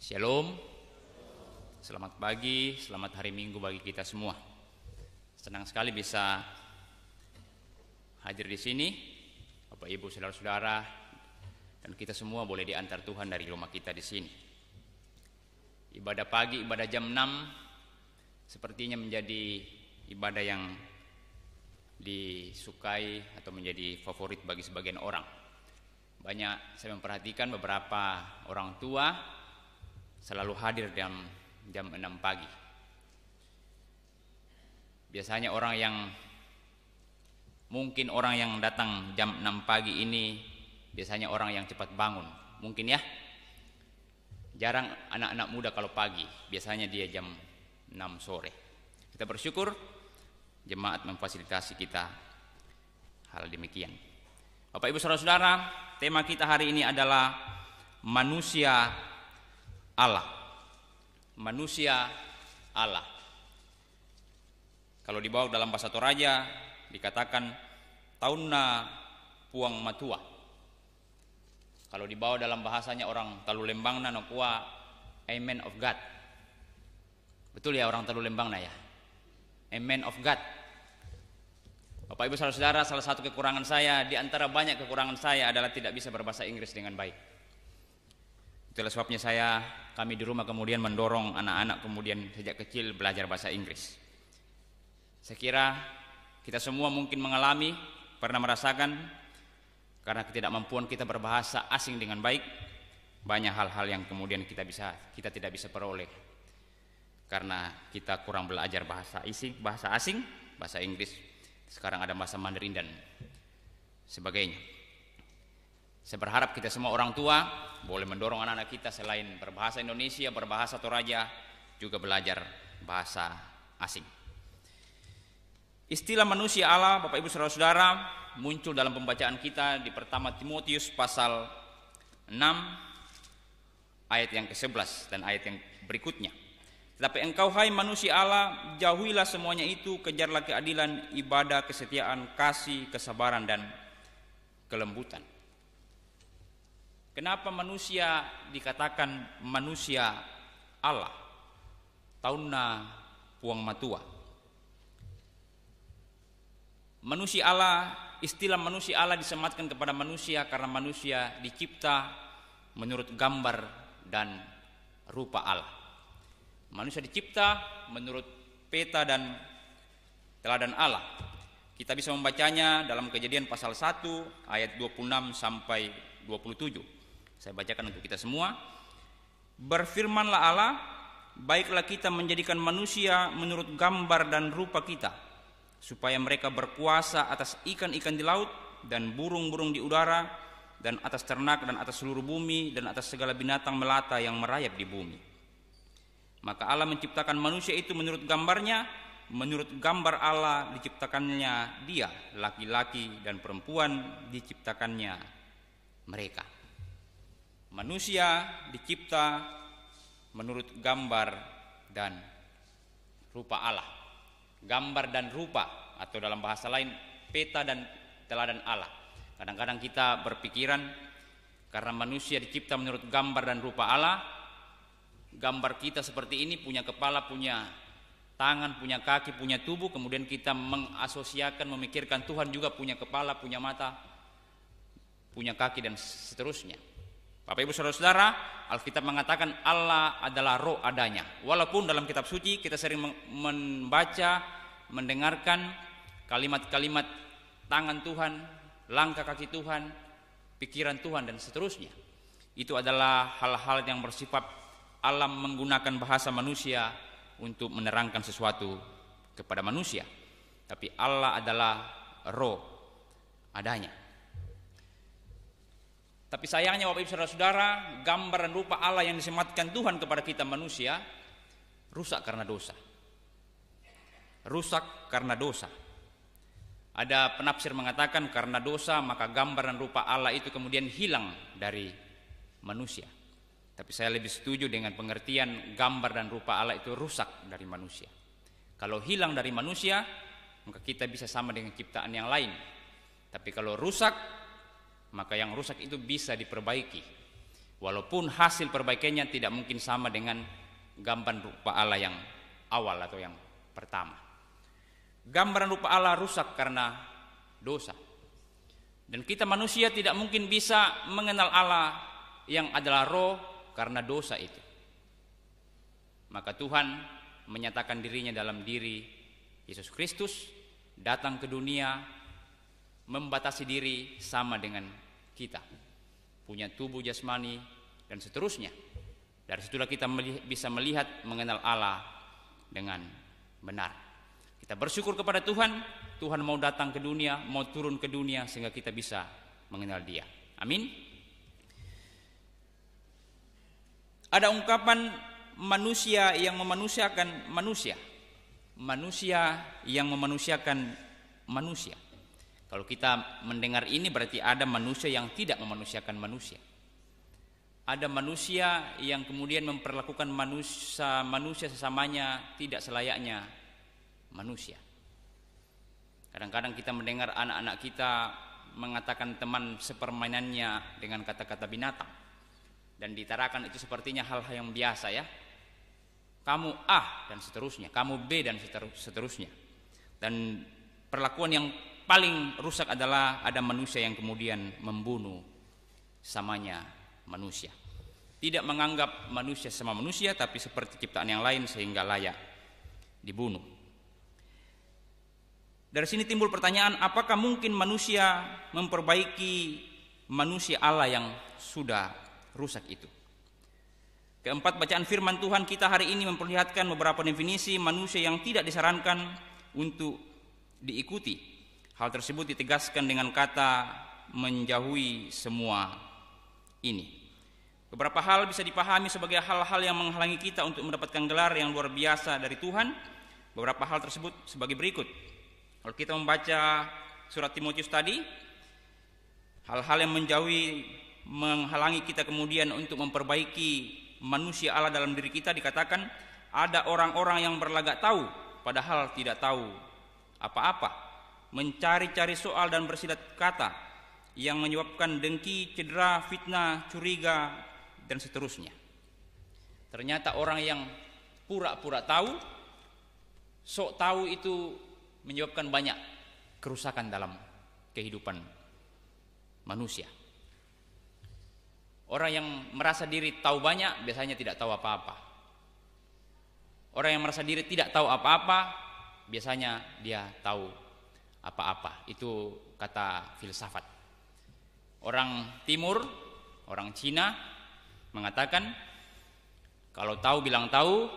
Shalom. Selamat pagi, selamat hari Minggu bagi kita semua. Senang sekali bisa hadir di sini, Bapak Ibu, saudara-saudara, dan kita semua boleh diantar Tuhan dari rumah kita di sini. Ibadah pagi, ibadah jam 6 sepertinya menjadi ibadah yang disukai atau menjadi favorit bagi sebagian orang. Banyak saya memperhatikan beberapa orang tua selalu hadir jam jam 6 pagi. Biasanya orang yang mungkin orang yang datang jam 6 pagi ini biasanya orang yang cepat bangun, mungkin ya. Jarang anak-anak muda kalau pagi, biasanya dia jam 6 sore. Kita bersyukur jemaat memfasilitasi kita hal demikian. Bapak Ibu Saudara-saudara, tema kita hari ini adalah manusia Allah. Manusia Allah. Kalau dibawa dalam bahasa Toraja dikatakan tauna puang matua. Kalau dibawa dalam bahasanya orang Talu Lembang nanokua Amen of God. Betul ya orang Talu Lembang nah ya. Amen of God. Bapak Ibu saudara-saudara, salah satu kekurangan saya di antara banyak kekurangan saya adalah tidak bisa berbahasa Inggris dengan baik. Itulah sebabnya saya kami di rumah kemudian mendorong anak-anak kemudian sejak kecil belajar bahasa Inggris. Saya kira kita semua mungkin mengalami, pernah merasakan karena ketidakmampuan kita berbahasa asing dengan baik, banyak hal-hal yang kemudian kita bisa kita tidak bisa peroleh karena kita kurang belajar bahasa asing, bahasa asing, bahasa Inggris. Sekarang ada bahasa Mandarin dan sebagainya. Saya berharap kita semua orang tua boleh mendorong anak-anak kita selain berbahasa Indonesia, berbahasa Toraja, juga belajar bahasa asing. Istilah manusia Allah, Bapak Ibu Saudara-saudara, muncul dalam pembacaan kita di pertama Timotius pasal 6 ayat yang ke-11 dan ayat yang berikutnya. Tetapi engkau hai manusia Allah, jauhilah semuanya itu, kejarlah keadilan, ibadah, kesetiaan, kasih, kesabaran dan kelembutan. Kenapa manusia dikatakan manusia Allah? Taunna puang matua. Manusia Allah, istilah manusia Allah disematkan kepada manusia karena manusia dicipta menurut gambar dan rupa Allah. Manusia dicipta menurut peta dan teladan Allah. Kita bisa membacanya dalam kejadian pasal 1 ayat 26 sampai 27. Saya bacakan untuk kita semua. Berfirmanlah Allah, baiklah kita menjadikan manusia menurut gambar dan rupa kita, supaya mereka berkuasa atas ikan-ikan di laut dan burung-burung di udara dan atas ternak dan atas seluruh bumi dan atas segala binatang melata yang merayap di bumi. Maka Allah menciptakan manusia itu menurut gambarnya, menurut gambar Allah diciptakannya dia, laki-laki dan perempuan diciptakannya mereka manusia dicipta menurut gambar dan rupa Allah. Gambar dan rupa atau dalam bahasa lain peta dan teladan Allah. Kadang-kadang kita berpikiran karena manusia dicipta menurut gambar dan rupa Allah, gambar kita seperti ini punya kepala, punya tangan, punya kaki, punya tubuh, kemudian kita mengasosiasikan, memikirkan Tuhan juga punya kepala, punya mata, punya kaki dan seterusnya. Bapak Ibu Saudara-saudara, Alkitab mengatakan Allah adalah roh adanya. Walaupun dalam kitab suci kita sering membaca, mendengarkan kalimat-kalimat tangan Tuhan, langkah kaki Tuhan, pikiran Tuhan dan seterusnya. Itu adalah hal-hal yang bersifat alam menggunakan bahasa manusia untuk menerangkan sesuatu kepada manusia. Tapi Allah adalah roh adanya. Tapi sayangnya Bapak Ibu Saudara-saudara, gambar dan rupa Allah yang disematkan Tuhan kepada kita manusia rusak karena dosa. Rusak karena dosa. Ada penafsir mengatakan karena dosa maka gambar dan rupa Allah itu kemudian hilang dari manusia. Tapi saya lebih setuju dengan pengertian gambar dan rupa Allah itu rusak dari manusia. Kalau hilang dari manusia, maka kita bisa sama dengan ciptaan yang lain. Tapi kalau rusak, maka yang rusak itu bisa diperbaiki. Walaupun hasil perbaikannya tidak mungkin sama dengan gambaran rupa Allah yang awal atau yang pertama. Gambaran rupa Allah rusak karena dosa. Dan kita manusia tidak mungkin bisa mengenal Allah yang adalah roh karena dosa itu. Maka Tuhan menyatakan dirinya dalam diri Yesus Kristus datang ke dunia membatasi diri sama dengan kita punya tubuh jasmani dan seterusnya dari situlah kita melihat, bisa melihat mengenal Allah dengan benar kita bersyukur kepada Tuhan Tuhan mau datang ke dunia mau turun ke dunia sehingga kita bisa mengenal dia amin ada ungkapan manusia yang memanusiakan manusia manusia yang memanusiakan manusia kalau kita mendengar ini berarti ada manusia yang tidak memanusiakan manusia. Ada manusia yang kemudian memperlakukan manusia manusia sesamanya tidak selayaknya manusia. Kadang-kadang kita mendengar anak-anak kita mengatakan teman sepermainannya dengan kata-kata binatang dan ditarakan itu sepertinya hal-hal yang biasa ya. Kamu A dan seterusnya, kamu B dan seterusnya. Dan perlakuan yang paling rusak adalah ada manusia yang kemudian membunuh samanya manusia. Tidak menganggap manusia sama manusia tapi seperti ciptaan yang lain sehingga layak dibunuh. Dari sini timbul pertanyaan apakah mungkin manusia memperbaiki manusia Allah yang sudah rusak itu? Keempat, bacaan firman Tuhan kita hari ini memperlihatkan beberapa definisi manusia yang tidak disarankan untuk diikuti. Hal tersebut ditegaskan dengan kata menjauhi semua ini. Beberapa hal bisa dipahami sebagai hal-hal yang menghalangi kita untuk mendapatkan gelar yang luar biasa dari Tuhan. Beberapa hal tersebut sebagai berikut. Kalau kita membaca surat Timotius tadi, hal-hal yang menjauhi menghalangi kita kemudian untuk memperbaiki manusia Allah dalam diri kita dikatakan ada orang-orang yang berlagak tahu padahal tidak tahu apa-apa mencari-cari soal dan bersilat kata yang menyebabkan dengki, cedera, fitnah, curiga, dan seterusnya. Ternyata orang yang pura-pura tahu, sok tahu itu menyebabkan banyak kerusakan dalam kehidupan manusia. Orang yang merasa diri tahu banyak biasanya tidak tahu apa-apa. Orang yang merasa diri tidak tahu apa-apa biasanya dia tahu apa-apa. Itu kata filsafat. Orang timur, orang Cina mengatakan kalau tahu bilang tahu,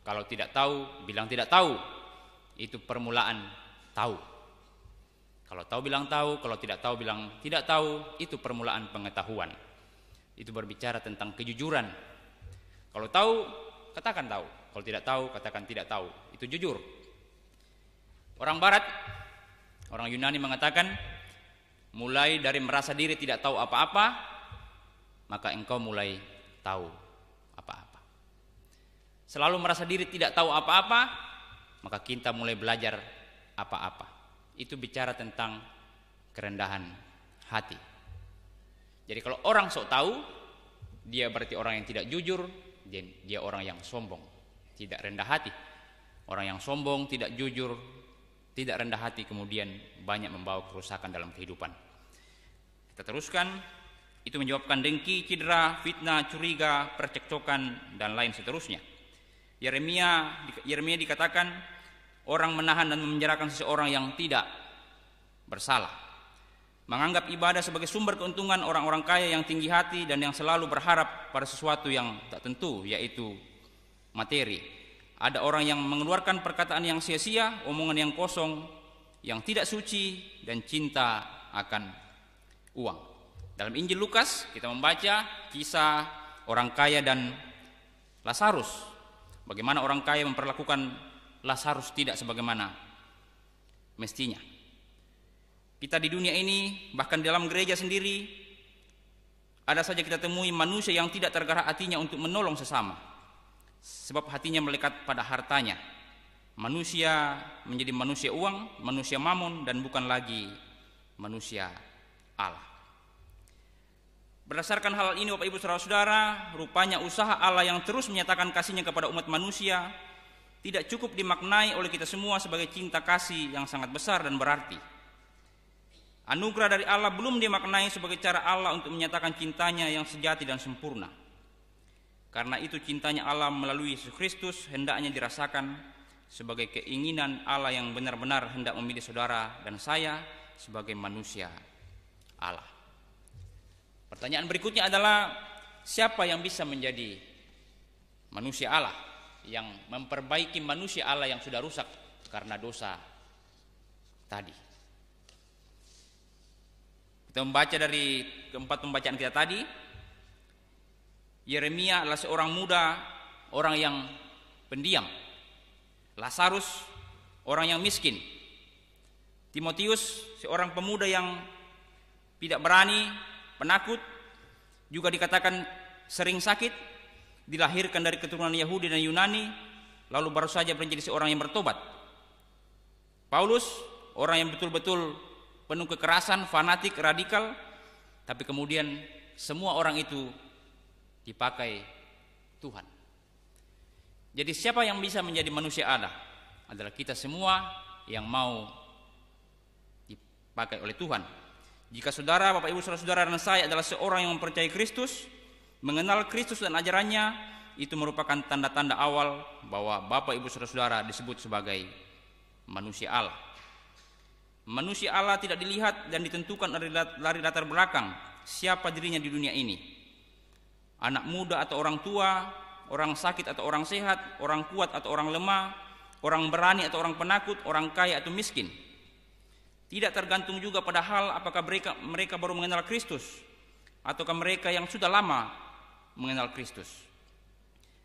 kalau tidak tahu bilang tidak tahu. Itu permulaan tahu. Kalau tahu bilang tahu, kalau tidak tahu bilang tidak tahu, itu permulaan pengetahuan. Itu berbicara tentang kejujuran. Kalau tahu, katakan tahu. Kalau tidak tahu, katakan tidak tahu. Itu jujur. Orang barat Orang Yunani mengatakan mulai dari merasa diri tidak tahu apa-apa maka engkau mulai tahu apa-apa. Selalu merasa diri tidak tahu apa-apa maka kita mulai belajar apa-apa. Itu bicara tentang kerendahan hati. Jadi kalau orang sok tahu dia berarti orang yang tidak jujur, dia orang yang sombong, tidak rendah hati. Orang yang sombong, tidak jujur, tidak rendah hati kemudian banyak membawa kerusakan dalam kehidupan. Kita teruskan, itu menjawabkan dengki, cedera, fitnah, curiga, percekcokan dan lain seterusnya. Yeremia Yeremia dikatakan orang menahan dan memenjarakan seseorang yang tidak bersalah. Menganggap ibadah sebagai sumber keuntungan orang-orang kaya yang tinggi hati dan yang selalu berharap pada sesuatu yang tak tentu yaitu materi. Ada orang yang mengeluarkan perkataan yang sia-sia, omongan yang kosong, yang tidak suci dan cinta akan uang. Dalam Injil Lukas kita membaca kisah orang kaya dan Lazarus. Bagaimana orang kaya memperlakukan Lazarus tidak sebagaimana mestinya. Kita di dunia ini bahkan dalam gereja sendiri ada saja kita temui manusia yang tidak tergerak hatinya untuk menolong sesama sebab hatinya melekat pada hartanya. Manusia menjadi manusia uang, manusia mamun dan bukan lagi manusia Allah. Berdasarkan hal ini Bapak Ibu Saudara-saudara, rupanya usaha Allah yang terus menyatakan kasihnya kepada umat manusia tidak cukup dimaknai oleh kita semua sebagai cinta kasih yang sangat besar dan berarti. Anugerah dari Allah belum dimaknai sebagai cara Allah untuk menyatakan cintanya yang sejati dan sempurna. Karena itu cintanya Allah melalui Yesus Kristus hendaknya dirasakan sebagai keinginan Allah yang benar-benar hendak memilih saudara dan saya sebagai manusia Allah. Pertanyaan berikutnya adalah siapa yang bisa menjadi manusia Allah yang memperbaiki manusia Allah yang sudah rusak karena dosa tadi. Kita membaca dari keempat pembacaan kita tadi, Yeremia adalah seorang muda, orang yang pendiam. Lazarus, orang yang miskin. Timotius, seorang pemuda yang tidak berani, penakut, juga dikatakan sering sakit, dilahirkan dari keturunan Yahudi dan Yunani, lalu baru saja menjadi seorang yang bertobat. Paulus, orang yang betul-betul penuh kekerasan, fanatik, radikal, tapi kemudian semua orang itu dipakai Tuhan. Jadi siapa yang bisa menjadi manusia Allah adalah kita semua yang mau dipakai oleh Tuhan. Jika saudara, Bapak Ibu, saudara-saudara dan saya adalah seorang yang mempercayai Kristus, mengenal Kristus dan ajarannya, itu merupakan tanda-tanda awal bahwa Bapak Ibu saudara-saudara disebut sebagai manusia Allah. Manusia Allah tidak dilihat dan ditentukan dari latar belakang siapa dirinya di dunia ini, anak muda atau orang tua, orang sakit atau orang sehat, orang kuat atau orang lemah, orang berani atau orang penakut, orang kaya atau miskin. Tidak tergantung juga pada hal apakah mereka, mereka baru mengenal Kristus ataukah mereka yang sudah lama mengenal Kristus.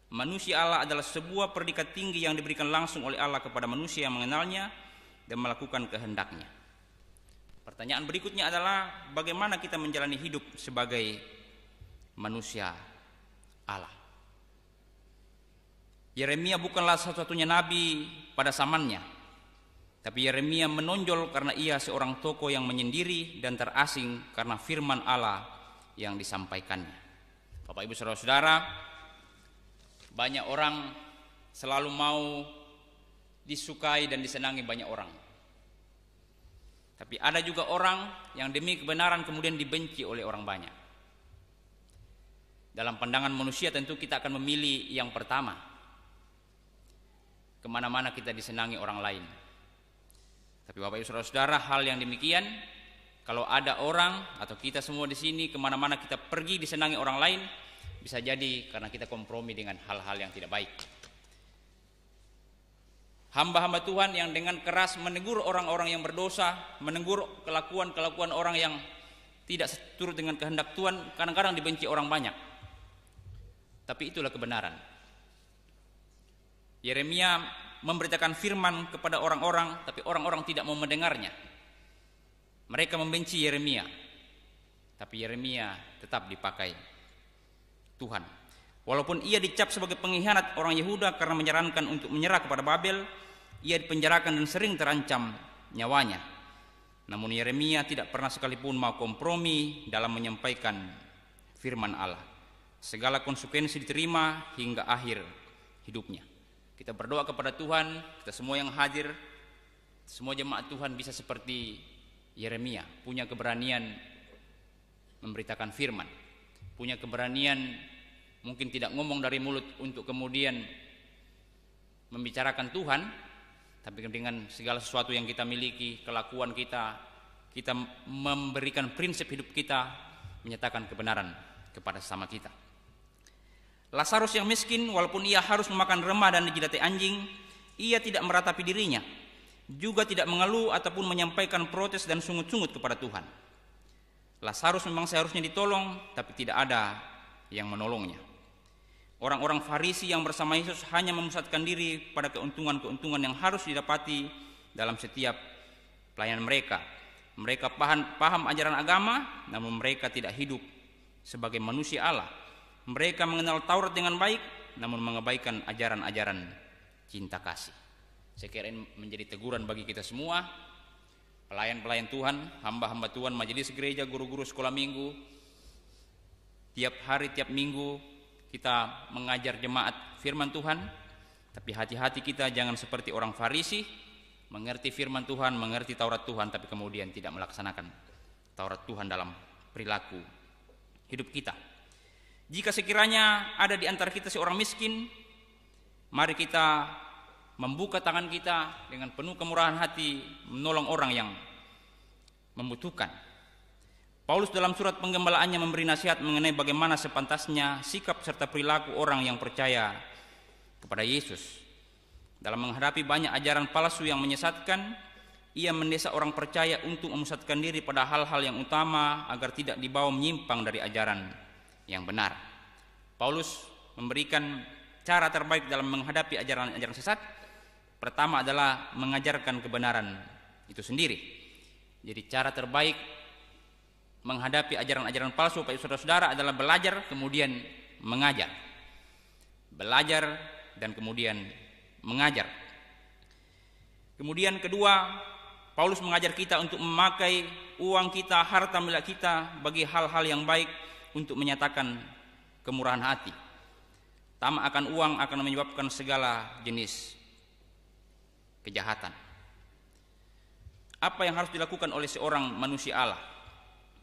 Manusia Allah adalah sebuah predikat tinggi yang diberikan langsung oleh Allah kepada manusia yang mengenalnya dan melakukan kehendaknya. Pertanyaan berikutnya adalah bagaimana kita menjalani hidup sebagai manusia Allah. Yeremia bukanlah satu-satunya nabi pada zamannya, tapi Yeremia menonjol karena ia seorang tokoh yang menyendiri dan terasing karena firman Allah yang disampaikannya. Bapak Ibu Saudara-saudara, banyak orang selalu mau disukai dan disenangi banyak orang. Tapi ada juga orang yang demi kebenaran kemudian dibenci oleh orang banyak. Dalam pandangan manusia tentu kita akan memilih yang pertama. Kemana-mana kita disenangi orang lain. Tapi Bapak Ibu Saudara, saudara hal yang demikian kalau ada orang atau kita semua di sini kemana-mana kita pergi disenangi orang lain bisa jadi karena kita kompromi dengan hal-hal yang tidak baik hamba-hamba Tuhan yang dengan keras menegur orang-orang yang berdosa menegur kelakuan-kelakuan orang yang tidak seturut dengan kehendak Tuhan kadang-kadang dibenci orang banyak tapi itulah kebenaran. Yeremia memberitakan firman kepada orang-orang, tapi orang-orang tidak mau mendengarnya. Mereka membenci Yeremia. Tapi Yeremia tetap dipakai Tuhan. Walaupun ia dicap sebagai pengkhianat orang Yehuda karena menyarankan untuk menyerah kepada Babel, ia dipenjarakan dan sering terancam nyawanya. Namun Yeremia tidak pernah sekalipun mau kompromi dalam menyampaikan firman Allah segala konsekuensi diterima hingga akhir hidupnya. Kita berdoa kepada Tuhan, kita semua yang hadir, semua jemaat Tuhan bisa seperti Yeremia, punya keberanian memberitakan firman, punya keberanian mungkin tidak ngomong dari mulut untuk kemudian membicarakan Tuhan, tapi dengan segala sesuatu yang kita miliki, kelakuan kita, kita memberikan prinsip hidup kita menyatakan kebenaran kepada sesama kita. Lazarus yang miskin, walaupun ia harus memakan remah dan dijilati anjing, ia tidak meratapi dirinya, juga tidak mengeluh ataupun menyampaikan protes dan sungut-sungut kepada Tuhan. Lazarus memang seharusnya ditolong, tapi tidak ada yang menolongnya. Orang-orang Farisi yang bersama Yesus hanya memusatkan diri pada keuntungan-keuntungan yang harus didapati dalam setiap pelayanan mereka. Mereka paham, paham ajaran agama, namun mereka tidak hidup sebagai manusia Allah mereka mengenal Taurat dengan baik namun mengabaikan ajaran-ajaran cinta kasih. Saya kira ini menjadi teguran bagi kita semua, pelayan-pelayan Tuhan, hamba-hamba Tuhan, majelis gereja, guru-guru sekolah minggu. Tiap hari, tiap minggu kita mengajar jemaat firman Tuhan, tapi hati-hati kita jangan seperti orang Farisi, mengerti firman Tuhan, mengerti Taurat Tuhan, tapi kemudian tidak melaksanakan Taurat Tuhan dalam perilaku hidup kita. Jika sekiranya ada di antara kita seorang miskin, mari kita membuka tangan kita dengan penuh kemurahan hati menolong orang yang membutuhkan. Paulus dalam surat penggembalaannya memberi nasihat mengenai bagaimana sepantasnya sikap serta perilaku orang yang percaya kepada Yesus. Dalam menghadapi banyak ajaran palsu yang menyesatkan, ia mendesak orang percaya untuk memusatkan diri pada hal-hal yang utama agar tidak dibawa menyimpang dari ajaran yang benar. Paulus memberikan cara terbaik dalam menghadapi ajaran-ajaran sesat. Pertama adalah mengajarkan kebenaran itu sendiri. Jadi cara terbaik menghadapi ajaran-ajaran palsu Pak Saudara-saudara adalah belajar kemudian mengajar. Belajar dan kemudian mengajar. Kemudian kedua, Paulus mengajar kita untuk memakai uang kita, harta milik kita bagi hal-hal yang baik untuk menyatakan kemurahan hati. Tamak akan uang akan menyebabkan segala jenis kejahatan. Apa yang harus dilakukan oleh seorang manusia Allah?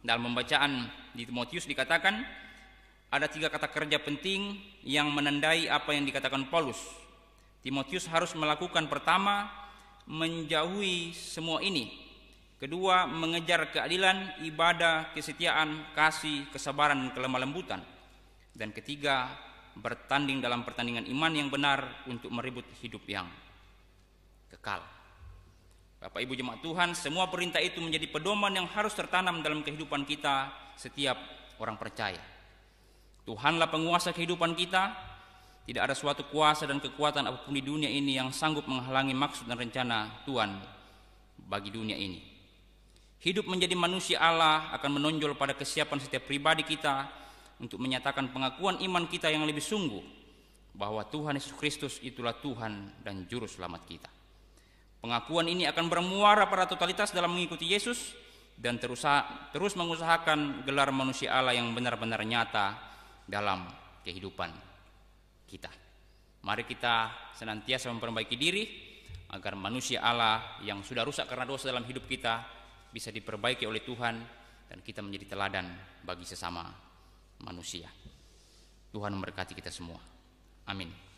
Dalam pembacaan di Timotius dikatakan ada tiga kata kerja penting yang menandai apa yang dikatakan Paulus. Timotius harus melakukan pertama menjauhi semua ini Kedua, mengejar keadilan, ibadah, kesetiaan, kasih, kesabaran, kelemah lembutan. Dan ketiga, bertanding dalam pertandingan iman yang benar untuk meribut hidup yang kekal. Bapak Ibu jemaat Tuhan, semua perintah itu menjadi pedoman yang harus tertanam dalam kehidupan kita setiap orang percaya. Tuhanlah penguasa kehidupan kita. Tidak ada suatu kuasa dan kekuatan apapun di dunia ini yang sanggup menghalangi maksud dan rencana Tuhan bagi dunia ini. Hidup menjadi manusia Allah akan menonjol pada kesiapan setiap pribadi kita untuk menyatakan pengakuan iman kita yang lebih sungguh bahwa Tuhan Yesus Kristus itulah Tuhan dan juru selamat kita. Pengakuan ini akan bermuara pada totalitas dalam mengikuti Yesus dan terus terus mengusahakan gelar manusia Allah yang benar-benar nyata dalam kehidupan kita. Mari kita senantiasa memperbaiki diri agar manusia Allah yang sudah rusak karena dosa dalam hidup kita bisa diperbaiki oleh Tuhan dan kita menjadi teladan bagi sesama manusia. Tuhan memberkati kita semua. Amin.